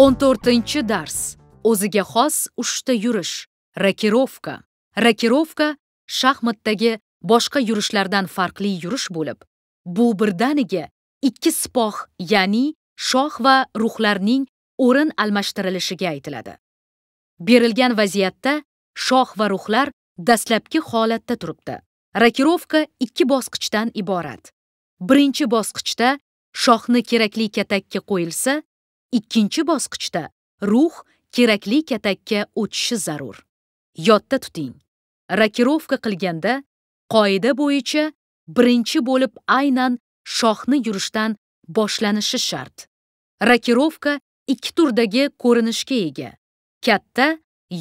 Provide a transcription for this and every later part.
14 dars. O'ziga xos uchta yurish. Rakirovka. Rakirovka shaxmatdagi boshqa yurishlardan farqli yurish bo'lib, bu birdaniga ikki sipoh, ya'ni shoh va ruhlarning o'rin almashtirilishiga aytiladi. Berilgan vaziyatda shoh va ruhlar dastlabki holatda turibdi. Rakirovka ikki bosqichdan iborat. Birinchi bosqichda shohni kerakli katakka qo'yilsa, ikkinchi bosqichda ruh kerakli katakka o'tishi zarur yodda tuting rakirovka qilganda qoida bo'yicha birinchi bo'lib aynan shoxni yurishdan boshlanishi shart rakirovka ikki turdagi ko'rinishga ega katta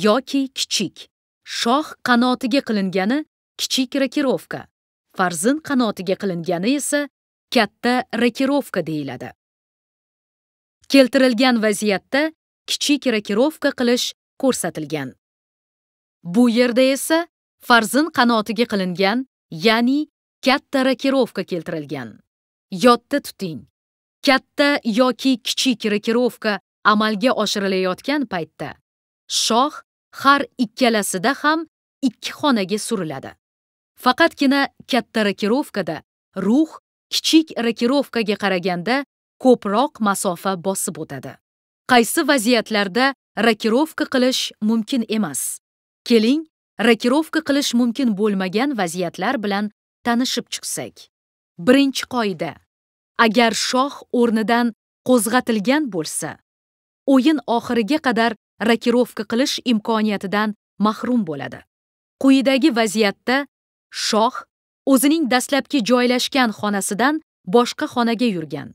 yoki kichik shoh qanotiga qilingani kichik rakirovka farzin qanotiga qilingani esa katta rakirovka deyiladi keltirilgan vaziyatda kichik rokirovka qilish ko'rsatilgan bu yerda esa farzin qanotiga qilingan ya'ni katta rokirovka keltirilgan yodda tuting katta yoki kichik rokirovka amalga oshirilayotgan paytda shoh har ikkalasida ham ikki xonaga suriladi faqatgina katta rokirovkada ruh kichik rokirovkaga qaraganda ko'proq masofa bosib o'tadi qaysi vaziyatlarda rokirovka qilish mumkin emas keling rokirovka qilish mumkin bo'lmagan vaziyatlar bilan tanishib chiqsak birinchi qoida agar shoh o'rnidan qo'zg'atilgan bo'lsa o'yin oxiriga qadar rokirovka qilish imkoniyatidan mahrum bo'ladi quyidagi vaziyatda shoh o'zining dastlabki joylashgan xonasidan boshqa xonaga yurgan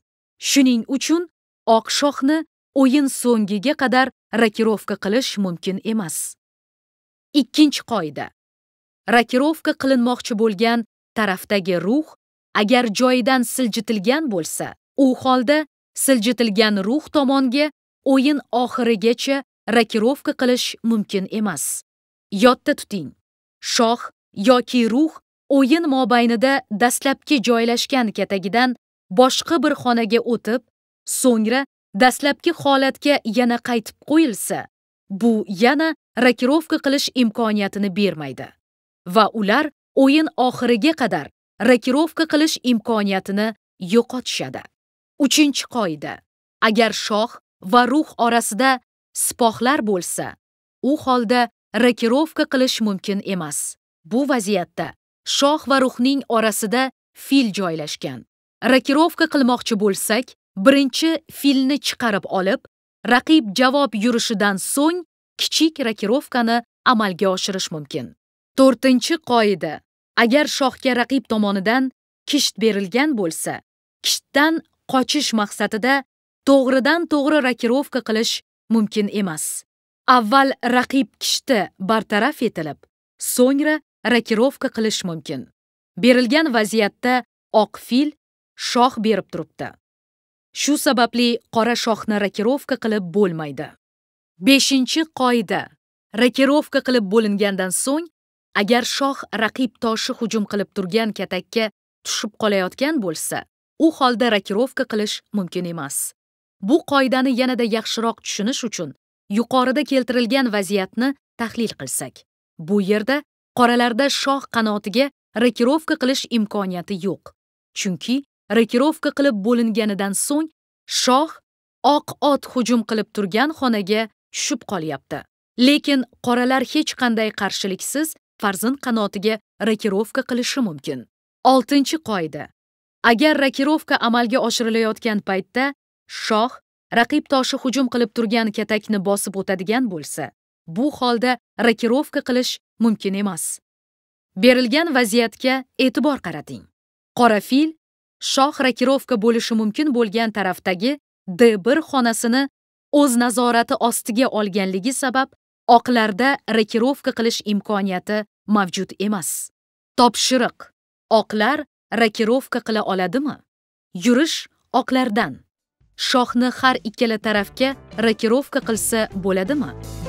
shuning uchun oq shohni o'yin so'ngiga qadar rakirovka qilish mumkin emas ikkinchi qoida rakirovka qilinmoqchi bo'lgan tarafdagi ruh agar joyidan siljitilgan bo'lsa u holda siljitilgan ruh tomonga o'yin oxirigacha rakirovka qilish mumkin emas yodda tuting shoh yoki ruh o'yin mobaynida dastlabki joylashgan katagidan boshqa bir xonaga o'tib so'ngra dastlabki holatga yana qaytib qo'yilsa bu yana rokirovka qilish imkoniyatini bermaydi va ular o'yin oxiriga qadar rokirovka qilish imkoniyatini yo'qotishadi uchinchi qoida agar shoh va ruh orasida sipohlar bo'lsa u holda rokirovka qilish mumkin emas bu vaziyatda shoh va ruhning orasida fil joylashgan Rokirovka qilmoqchi bo'lsak, birinchi filni chiqarib olib, raqib javob yurishidan so'ng kichik rokirovkani amalga oshirish mumkin. 4-qoida. Agar shohga raqib tomonidan kisht berilgan bo'lsa, kishtdan qochish maqsadida to'g'ridan to'g'ri rokirovka qilish mumkin emas. Avval raqib kishti bartaraf etilib, so'ngra rokirovka qilish mumkin. Berilgan vaziyatda oq fil shoh berib turibdi shu sababli qora shohni rokirovka qilib bo'lmaydi beshinchi qoida rokirovka qilib bo'lingandan so'ng agar shoh raqib toshi hujum qilib turgan katakka tushib qolayotgan bo'lsa u holda rokirovka qilish mumkin emas bu qoidani yanada yaxshiroq tushunish uchun yuqorida keltirilgan vaziyatni tahlil qilsak bu yerda qoralarda shoh qanotiga rokirovka qilish imkoniyati yo'q chunki rokirovka qilib bo'linganidan so'ng shoh oq ot hujum qilib turgan xonaga tushib qolyapti lekin qoralar hech qanday qarshiliksiz farzand qanotiga rokirovka qilishi mumkin oltinchi qoida agar rokirovka amalga oshirilayotgan paytda shoh raqib toshi hujum qilib turgan katakni bosib o'tadigan bo'lsa bu holda rokirovka qilish mumkin emas berilgan vaziyatga e'tibor qarating qora fil shoh rokirovka bo'lishi mumkin bo'lgan tarafdagi d bir xonasini o'z nazorati ostiga olganligi sabab oqlarda rokirovka qilish imkoniyati mavjud emas topshiriq oqlar rokirovka qila oladimi yurish oqlardan shohni har ikkala tarafga rokirovka qilsa bo'ladimi